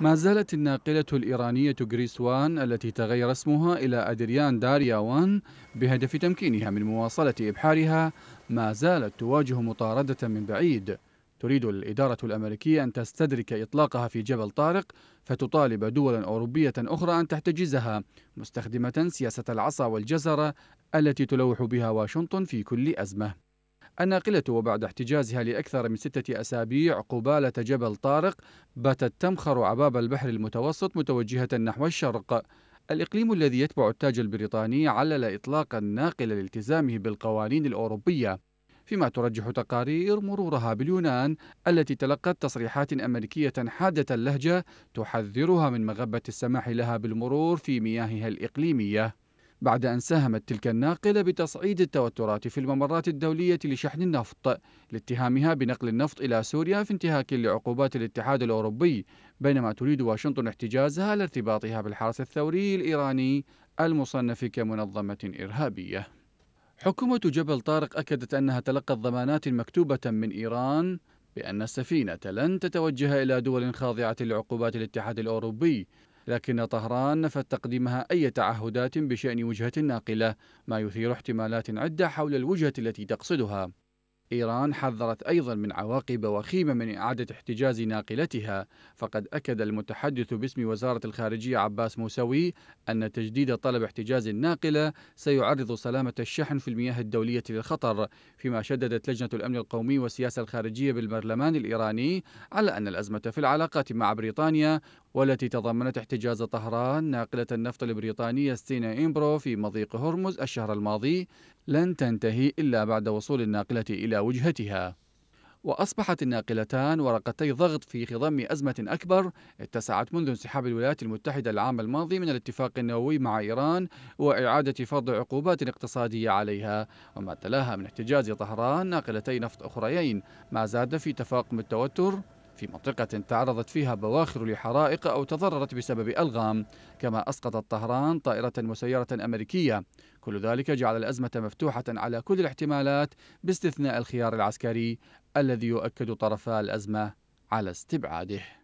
ما زالت الناقلة الإيرانية وان التي تغير اسمها إلى أدريان دارياوان بهدف تمكينها من مواصلة إبحارها ما زالت تواجه مطاردة من بعيد تريد الإدارة الأمريكية أن تستدرك إطلاقها في جبل طارق فتطالب دولا أوروبية أخرى أن تحتجزها مستخدمة سياسة العصا والجزرة التي تلوح بها واشنطن في كل أزمة الناقلة وبعد احتجازها لأكثر من ستة أسابيع قبالة جبل طارق باتت تمخر عباب البحر المتوسط متوجهة نحو الشرق الإقليم الذي يتبع التاج البريطاني علل إطلاق الناقلة لالتزامه بالقوانين الأوروبية فيما ترجح تقارير مرورها باليونان التي تلقت تصريحات أمريكية حادة اللهجة تحذرها من مغبة السماح لها بالمرور في مياهها الإقليمية بعد أن ساهمت تلك الناقلة بتصعيد التوترات في الممرات الدولية لشحن النفط لاتهامها بنقل النفط إلى سوريا في انتهاك لعقوبات الاتحاد الأوروبي بينما تريد واشنطن احتجازها لارتباطها بالحرس الثوري الإيراني المصنف كمنظمة إرهابية حكومة جبل طارق أكدت أنها تلقت ضمانات مكتوبة من إيران بأن السفينة لن تتوجه إلى دول خاضعة لعقوبات الاتحاد الأوروبي لكن طهران نفت تقديمها أي تعهدات بشأن وجهة ناقلة ما يثير احتمالات عدة حول الوجهة التي تقصدها إيران حذرت أيضا من عواقب وخيمة من إعادة احتجاز ناقلتها فقد أكد المتحدث باسم وزارة الخارجية عباس موسوي أن تجديد طلب احتجاز الناقلة سيعرض سلامة الشحن في المياه الدولية للخطر فيما شددت لجنة الأمن القومي والسياسة الخارجية بالبرلمان الإيراني على أن الأزمة في العلاقات مع بريطانيا والتي تضمنت احتجاز طهران ناقلة النفط البريطانية ستينا إمبرو في مضيق هرمز الشهر الماضي لن تنتهي إلا بعد وصول الناقلة إلى وجهتها وأصبحت الناقلتان ورقتي ضغط في خضم أزمة أكبر اتسعت منذ انسحاب الولايات المتحدة العام الماضي من الاتفاق النووي مع إيران وإعادة فرض عقوبات اقتصادية عليها وما تلاها من احتجاز طهران ناقلتي نفط أخريين ما زاد في تفاقم التوتر في منطقة تعرضت فيها بواخر لحرائق أو تضررت بسبب ألغام كما أسقطت طهران طائرة مسيرة أمريكية كل ذلك جعل الأزمة مفتوحة على كل الاحتمالات باستثناء الخيار العسكري الذي يؤكد طرفا الأزمة على استبعاده